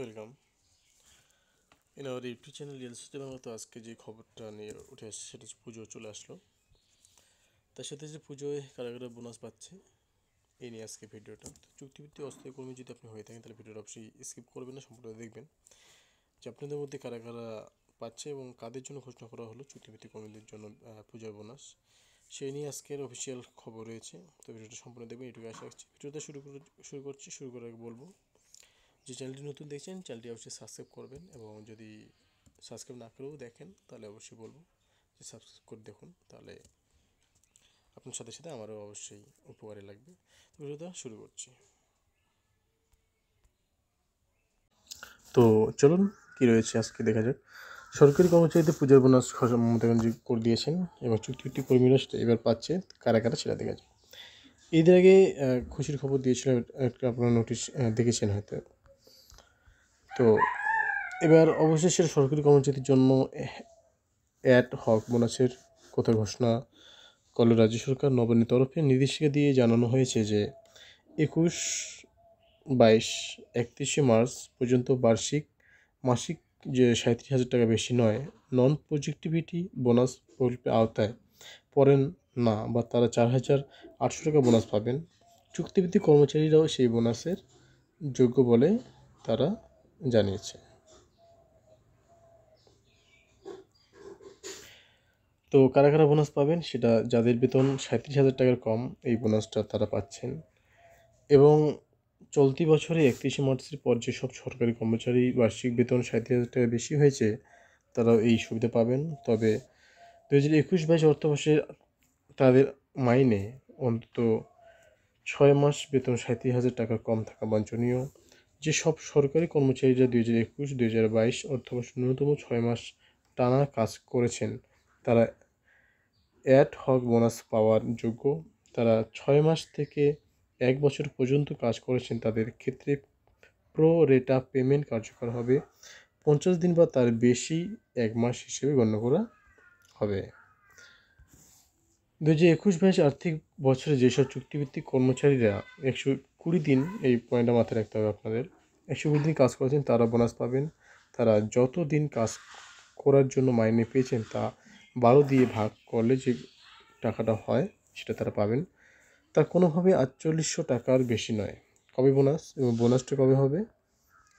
welcome in our YouTube channel real সিস্টেমে তো আজকে যে খবরটা নিয়ে উঠে আসছে সেটা হচ্ছে পুজো চলে আসলো তার সাথে যে পুজোয় কারাগারে বোনাস পাচ্ছে এই নিয়ে আজকে ভিডিওটা তো চুক্তিভিত্তিক অস্থায়ী কর্মী যদি আপনি হয়ে থাকেন তাহলে ভিডিওটা অবশ্যই স্কিপ করবেন না সম্পূর্ণ দেখবেন যে আপনাদের মধ্যে কারা কারা পাচ্ছে এবং কাদের জন্য ঘোষণা করা হলো চুক্তিভিত্তিক কর্মীদের জন্য পূজার বোনাস সেই নিয়ে আজকের অফিসিয়াল খবর রয়েছে তো ভিডিওটা সম্পূর্ণ দেখবেন এটুকু আশা রাখছি ভিডিওটা শুরু করে শুরু করছি শুরু করার আগে বলবো যে চ্যানেলটি নতুন দেখছেন চ্যানেলটি অবশ্যই সাবস্ক্রাইব করবেন এবং যদি সাবস্ক্রাইব না করেও দেখেন তাহলে অবশ্যই বলবো যে সাবস্ক্রাইব করে দেখুন তাহলে আপনার সাথে সাথে আমারও অবশ্যই উপকারে লাগবে তো শুরু করছি তো চলুন কি রয়েছে আজকে দেখা যাক সরকারি কর্মচারীদের পূজার বোনাস মমতা ব্যানার্জি করে দিয়েছেন এবং চুক্তি চুক্তি কর্মীরা এবার পাচ্ছে কারা কারা সেটা দেখা যায় ঈদের আগে খুশির খবর দিয়েছিল একটা আপনারা নোটিশ দেখেছেন হয়তো তো এবার অবশেষে সরকারি কর্মচারীর জন্য অ্যাড হক বোনাসের কথা ঘোষণা করল রাজ্য সরকার নবনের তরফে নির্দেশিকা দিয়ে জানানো হয়েছে যে একুশ বাইশ একত্রিশে মার্চ পর্যন্ত বার্ষিক মাসিক যে সাঁত্রিশ হাজার টাকা বেশি নয় নন প্রজেক্টিভিটি বোনাস প্রকল্পের আওতায় পড়েন না বা তারা চার হাজার আটশো টাকা বোনাস পাবেন চুক্তিভিত্তিক কর্মচারীরাও সেই বোনাসের যোগ্য বলে তারা জানিয়েছে তো কারা কারা বোনাস পাবেন সেটা যাদের বেতন সাঁত্রিশ হাজার টাকার কম এই বোনাসটা তারা পাচ্ছেন এবং চলতি বছরে একত্রিশে মার্চের পর যেসব সরকারি কর্মচারী বার্ষিক বেতন সাঁত্রিশ হাজার টাকা বেশি হয়েছে তারাও এই সুবিধা পাবেন তবে দু হাজার একুশ বাইশ অর্থবর্ষে তাদের মাইনে অন্তত ছয় মাস বেতন সাঁত্রিশ হাজার টাকা কম থাকা বাঞ্ছনীয় যেসব সরকারি কর্মচারীরা দুই হাজার একুশ দুই হাজার বাইশ অর্থবর্ষ ন্যূনতম ছয় মাস টানা কাজ করেছেন তারা অ্যাড হক বোনাস পাওয়ার যোগ্য তারা ছয় মাস থেকে এক বছর পর্যন্ত কাজ করেছেন তাদের ক্ষেত্রে প্রো রেটা পেমেন্ট কার্যকর হবে পঞ্চাশ দিন বা তার বেশি এক মাস হিসেবে গণ্য করা হবে দু হাজার একুশ বাইশ আর্থিক বছরে যেসব চুক্তিভিত্তিক কর্মচারীরা একশো কুড়ি দিন এই পয়েন্টটা মাথায় রাখতে হবে আপনাদের একশো কুড়ি দিন কাজ করেছেন তারা বোনাস পাবেন তারা যত দিন কাজ করার জন্য মাইনে পেয়েছেন তা বারো দিয়ে ভাগ করলে যে টাকাটা হয় সেটা তারা পাবেন তা কোনোভাবে আটচল্লিশশো টাকার বেশি নয় কবে বোনাস এবং বোনাসটা কবে হবে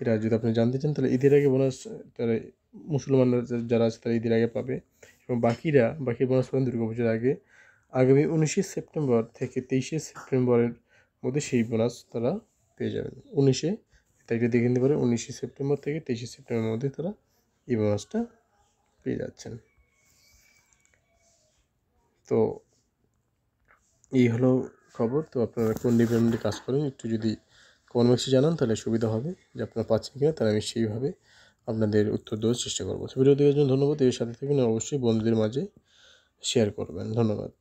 এটা যদি আপনি জানতে চান তাহলে ঈদের আগে বোনাস তারা মুসলমানরা যারা আছে তারা ঈদের আগে পাবে এবং বাকিরা বাকি বোনাস পাবেন পুজোর আগে আগামী উনিশে সেপ্টেম্বর থেকে তেইশে সেপ্টেম্বরের মধ্যে সেই বোনাস তারা পেয়ে যাবেন উনিশে তাকে দেখে নিতে পারে উনিশে সেপ্টেম্বর থেকে তেইশে সেপ্টেম্বরের মধ্যে তারা এই বোনাসটা পেয়ে যাচ্ছেন তো এই হলো খবর তো আপনারা কোন ডিপার্টমেন্টে কাজ করেন একটু যদি কনভার্সে জানান তাহলে সুবিধা হবে যে আপনারা পাচ্ছেন কিনা তাহলে আমি সেইভাবে আপনাদের উত্তর দেওয়ার চেষ্টা করবো ভিডিও দেখার জন্য ধন্যবাদ এর সাথে থাকবেন অবশ্যই বন্ধুদের মাঝে শেয়ার করবেন ধন্যবাদ